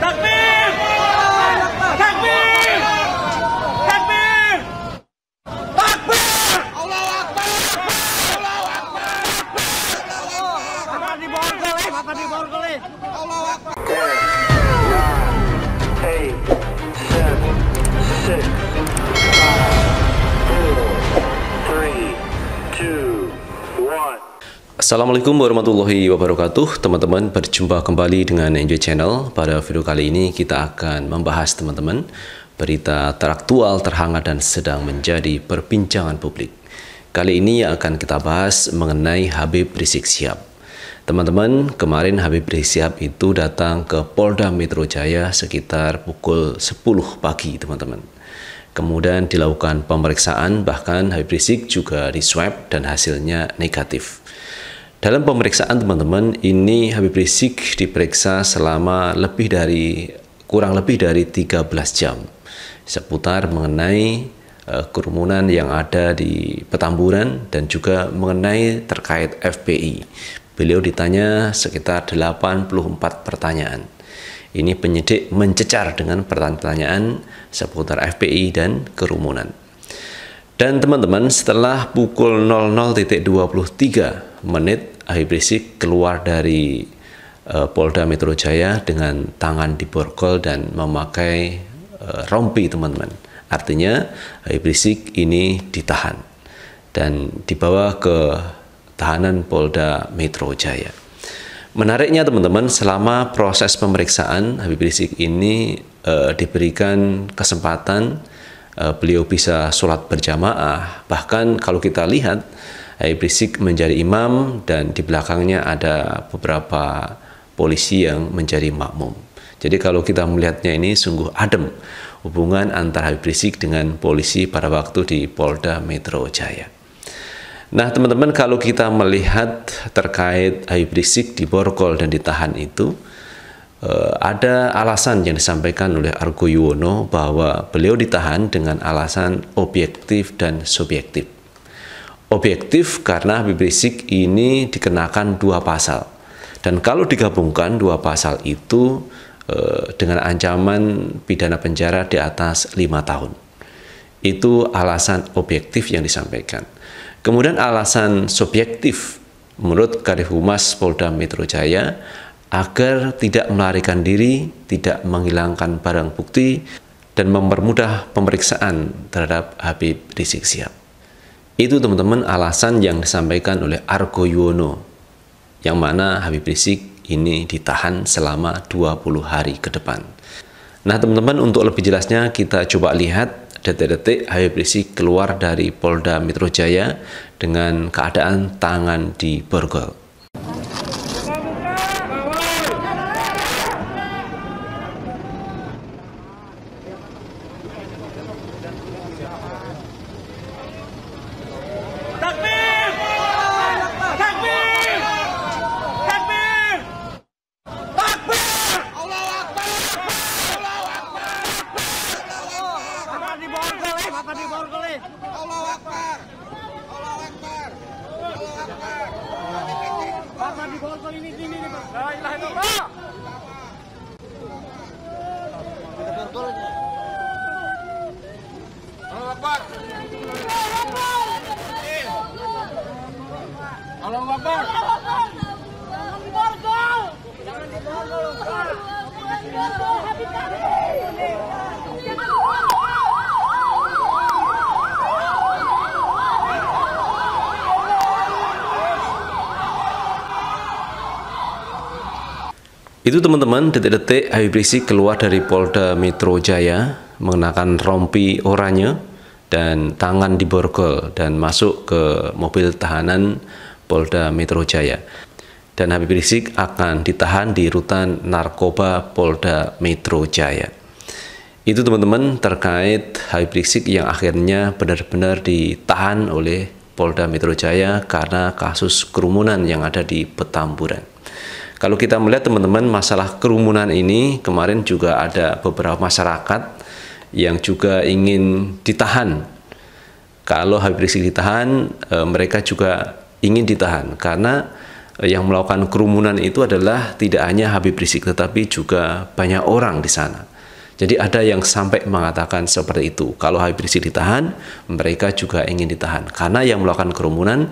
Takbir! Takbir! Takbir! Takbir! Allahu Hey, seven, six. Assalamualaikum warahmatullahi wabarakatuh Teman-teman berjumpa kembali dengan Enjoy Channel Pada video kali ini kita akan membahas teman-teman Berita teraktual, terhangat dan sedang menjadi perbincangan publik Kali ini yang akan kita bahas mengenai Habib Rizik Siap Teman-teman, kemarin Habib Rizik itu datang ke Polda Metro Jaya sekitar pukul 10 pagi teman-teman Kemudian dilakukan pemeriksaan, bahkan Habib Rizik juga diswab dan hasilnya negatif. Dalam pemeriksaan teman-teman, ini Habib Rizik diperiksa selama lebih dari kurang lebih dari 13 jam seputar mengenai uh, kerumunan yang ada di Petamburan dan juga mengenai terkait FPI. Beliau ditanya sekitar 84 pertanyaan. Ini penyidik mencecar dengan pertanyaan-pertanyaan seputar FPI dan kerumunan. Dan teman-teman, setelah pukul 00.23 menit Habib Rizik keluar dari uh, Polda Metro Jaya dengan tangan di borgol dan memakai uh, rompi teman-teman. Artinya Habib Rizik ini ditahan dan dibawa ke tahanan Polda Metro Jaya. Menariknya teman-teman, selama proses pemeriksaan Habib Rizik ini uh, diberikan kesempatan uh, beliau bisa sholat berjamaah. Bahkan kalau kita lihat Habib Rizik menjadi imam dan di belakangnya ada beberapa polisi yang menjadi makmum. Jadi kalau kita melihatnya ini sungguh adem hubungan antara Habib Rizik dengan polisi pada waktu di Polda Metro Jaya. Nah teman-teman kalau kita melihat terkait Habib Rizik diborgol dan ditahan itu, eh, ada alasan yang disampaikan oleh Argo Yuwono bahwa beliau ditahan dengan alasan objektif dan subjektif objektif karena Habib Rizik ini dikenakan dua pasal. Dan kalau digabungkan dua pasal itu eh, dengan ancaman pidana penjara di atas lima tahun. Itu alasan objektif yang disampaikan. Kemudian alasan subjektif menurut Kadif Humas Polda Metro Jaya agar tidak melarikan diri, tidak menghilangkan barang bukti, dan mempermudah pemeriksaan terhadap Habib Rizik Sihab. Itu teman-teman alasan yang disampaikan oleh Argo Yuwono, yang mana Habib Rizik ini ditahan selama 20 hari ke depan. Nah teman-teman untuk lebih jelasnya kita coba lihat detik-detik Habib Rizik keluar dari Polda Metro Jaya dengan keadaan tangan di borgol. Itu teman-teman detik-detik Habib Rizik keluar dari Polda Metro Jaya mengenakan rompi oranye dan tangan diborgol dan masuk ke mobil tahanan Polda Metro Jaya. Dan Habib Rizik akan ditahan di rutan narkoba Polda Metro Jaya. Itu teman-teman terkait Habib Rizik yang akhirnya benar-benar ditahan oleh Polda Metro Jaya karena kasus kerumunan yang ada di Petamburan. Kalau kita melihat teman-teman masalah kerumunan ini kemarin juga ada beberapa masyarakat yang juga ingin ditahan. Kalau Habib Rizik ditahan, eh, mereka juga ingin ditahan karena eh, yang melakukan kerumunan itu adalah tidak hanya Habib Rizik tetapi juga banyak orang di sana. Jadi ada yang sampai mengatakan seperti itu. Kalau Habib Rizik ditahan, mereka juga ingin ditahan karena yang melakukan kerumunan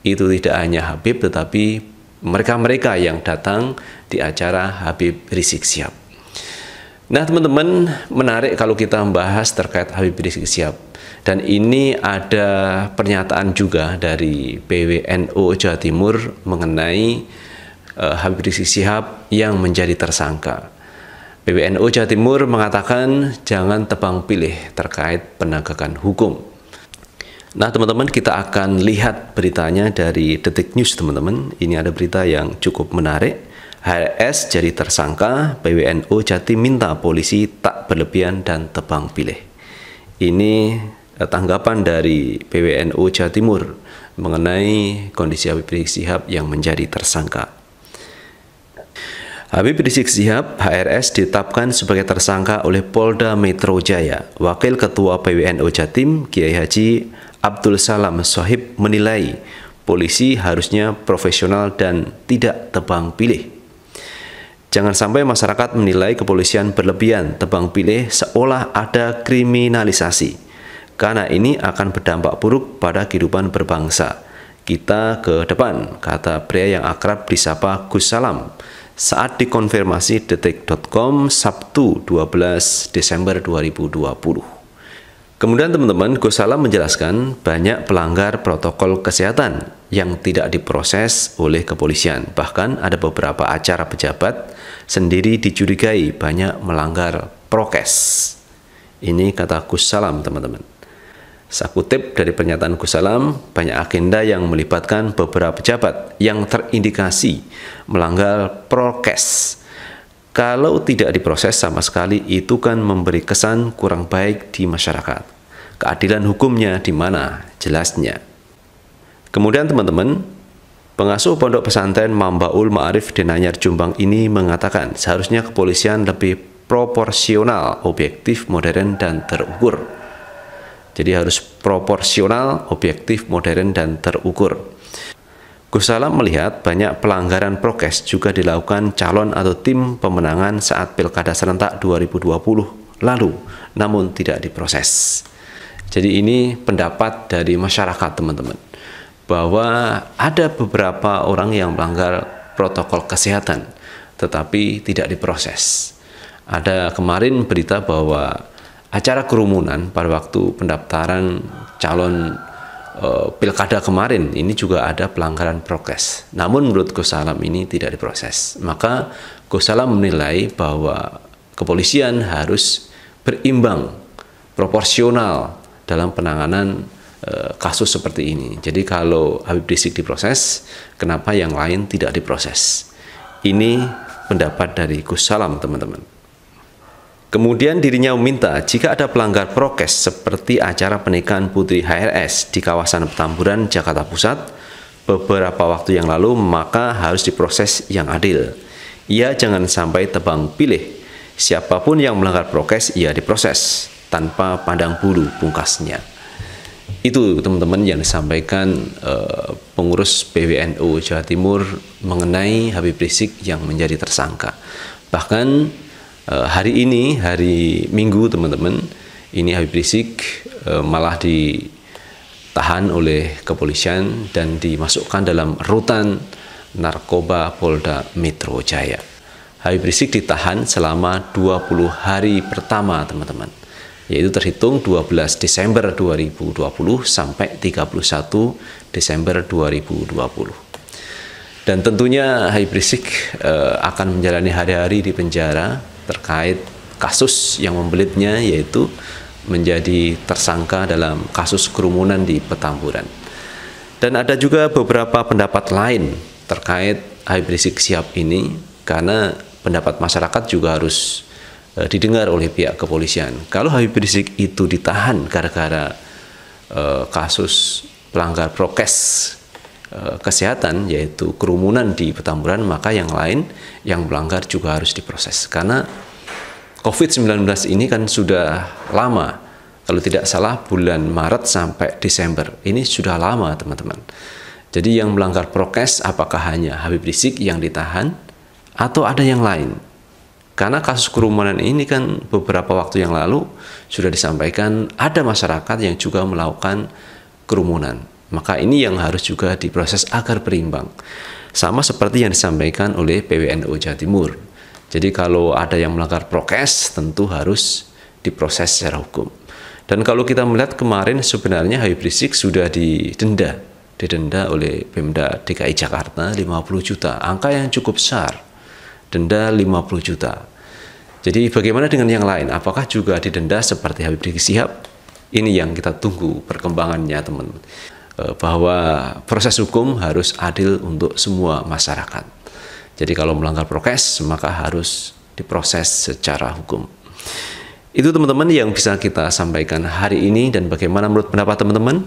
itu tidak hanya Habib tetapi mereka-mereka yang datang di acara Habib Rizik Siap. Nah, teman-teman, menarik kalau kita membahas terkait Habib Rizik Siap. Dan ini ada pernyataan juga dari PWNU Jawa Timur mengenai uh, Habib Rizik Siap yang menjadi tersangka. PWNU Jawa Timur mengatakan jangan tebang pilih terkait penegakan hukum Nah, teman-teman, kita akan lihat beritanya dari Detik News, teman-teman. Ini ada berita yang cukup menarik. HRS jadi tersangka, PWNU Jati minta polisi tak berlebihan dan tebang pilih. Ini eh, tanggapan dari PWNU Jatimur mengenai kondisi Habib Rizik Sihab yang menjadi tersangka. Habib Rizik Sihab, HRS, ditetapkan sebagai tersangka oleh Polda Metro Jaya. Wakil Ketua PWNU Jatim, Kiai Haji Abdul Salam Sohib menilai polisi harusnya profesional dan tidak tebang pilih. Jangan sampai masyarakat menilai kepolisian berlebihan tebang pilih seolah ada kriminalisasi. Karena ini akan berdampak buruk pada kehidupan berbangsa. Kita ke depan, kata pria yang akrab disapa Gus Salam saat dikonfirmasi detik.com Sabtu 12 Desember 2020. Kemudian teman-teman, Gus Salam menjelaskan banyak pelanggar protokol kesehatan yang tidak diproses oleh kepolisian. Bahkan ada beberapa acara pejabat sendiri dicurigai banyak melanggar prokes. Ini kata Gus Salam, teman-teman. Saya kutip dari pernyataan Gus Salam, banyak agenda yang melibatkan beberapa pejabat yang terindikasi melanggar prokes. Kalau tidak diproses sama sekali, itu kan memberi kesan kurang baik di masyarakat keadilan hukumnya di mana jelasnya. Kemudian teman-teman, pengasuh pondok pesantren Mambaul Ma'arif Denanyar Jumbang ini mengatakan seharusnya kepolisian lebih proporsional, objektif, modern, dan terukur. Jadi harus proporsional, objektif, modern, dan terukur. Gus Salam melihat banyak pelanggaran prokes juga dilakukan calon atau tim pemenangan saat Pilkada serentak 2020 lalu, namun tidak diproses. Jadi ini pendapat dari masyarakat teman-teman bahwa ada beberapa orang yang melanggar protokol kesehatan tetapi tidak diproses. Ada kemarin berita bahwa acara kerumunan pada waktu pendaftaran calon e, pilkada kemarin ini juga ada pelanggaran prokes. Namun menurut Gus Salam ini tidak diproses. Maka Gus Salam menilai bahwa kepolisian harus berimbang, proporsional dalam penanganan eh, kasus seperti ini. Jadi kalau Habib Rizik diproses, kenapa yang lain tidak diproses? Ini pendapat dari Gus Salam, teman-teman. Kemudian dirinya meminta jika ada pelanggar prokes seperti acara pernikahan putri HRS di kawasan Petamburan, Jakarta Pusat beberapa waktu yang lalu maka harus diproses yang adil. Ia jangan sampai tebang pilih. Siapapun yang melanggar prokes ia diproses tanpa pandang bulu pungkasnya. Itu teman-teman yang disampaikan eh, pengurus PWNU Jawa Timur mengenai Habib Rizik yang menjadi tersangka. Bahkan eh, hari ini, hari Minggu teman-teman, ini Habib Rizik eh, malah ditahan oleh kepolisian dan dimasukkan dalam rutan narkoba Polda Metro Jaya. Habib Rizik ditahan selama 20 hari pertama, teman-teman yaitu terhitung 12 Desember 2020 sampai 31 Desember 2020. Dan tentunya Habib Rizik e, akan menjalani hari-hari di penjara terkait kasus yang membelitnya yaitu menjadi tersangka dalam kasus kerumunan di Petamburan. Dan ada juga beberapa pendapat lain terkait Habib Rizik siap ini karena pendapat masyarakat juga harus Eh, didengar oleh pihak kepolisian. Kalau Habib Rizik itu ditahan gara-gara e, kasus pelanggar prokes e, kesehatan yaitu kerumunan di Petamburan, maka yang lain yang melanggar juga harus diproses karena COVID-19 ini kan sudah lama kalau tidak salah bulan Maret sampai Desember. Ini sudah lama, teman-teman. Jadi yang melanggar prokes apakah hanya Habib Rizik yang ditahan atau ada yang lain? Karena kasus kerumunan ini kan beberapa waktu yang lalu sudah disampaikan ada masyarakat yang juga melakukan kerumunan. Maka ini yang harus juga diproses agar berimbang. Sama seperti yang disampaikan oleh PWNU Jawa Timur. Jadi kalau ada yang melanggar prokes tentu harus diproses secara hukum. Dan kalau kita melihat kemarin sebenarnya Habib Rizik sudah didenda, didenda oleh Pemda DKI Jakarta 50 juta, angka yang cukup besar denda 50 juta. Jadi bagaimana dengan yang lain? Apakah juga didenda seperti Habib Rizik Sihab? Ini yang kita tunggu perkembangannya teman-teman. E, bahwa proses hukum harus adil untuk semua masyarakat. Jadi kalau melanggar prokes maka harus diproses secara hukum. Itu teman-teman yang bisa kita sampaikan hari ini dan bagaimana menurut pendapat teman-teman?